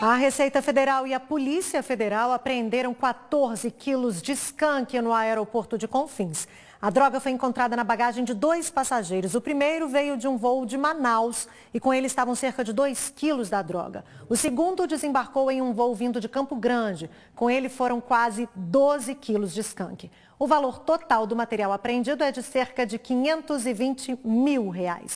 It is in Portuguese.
A Receita Federal e a Polícia Federal apreenderam 14 quilos de skunk no aeroporto de Confins. A droga foi encontrada na bagagem de dois passageiros. O primeiro veio de um voo de Manaus e com ele estavam cerca de 2 quilos da droga. O segundo desembarcou em um voo vindo de Campo Grande. Com ele foram quase 12 quilos de skunk. O valor total do material apreendido é de cerca de 520 mil reais.